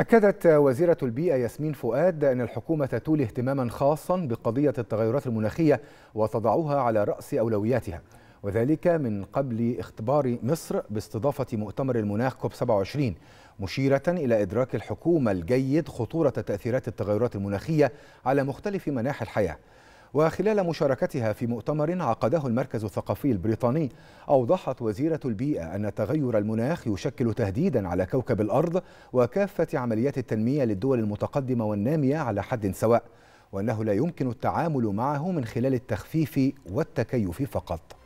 أكدت وزيرة البيئة ياسمين فؤاد أن الحكومة تولي اهتماما خاصا بقضية التغيرات المناخية وتضعها على رأس أولوياتها وذلك من قبل اختبار مصر باستضافة مؤتمر المناخ كوب 27 مشيرة إلى إدراك الحكومة الجيد خطورة تأثيرات التغيرات المناخية على مختلف مناحي الحياة وخلال مشاركتها في مؤتمر عقده المركز الثقافي البريطاني أوضحت وزيرة البيئة أن تغير المناخ يشكل تهديدا على كوكب الأرض وكافة عمليات التنمية للدول المتقدمة والنامية على حد سواء وأنه لا يمكن التعامل معه من خلال التخفيف والتكيف فقط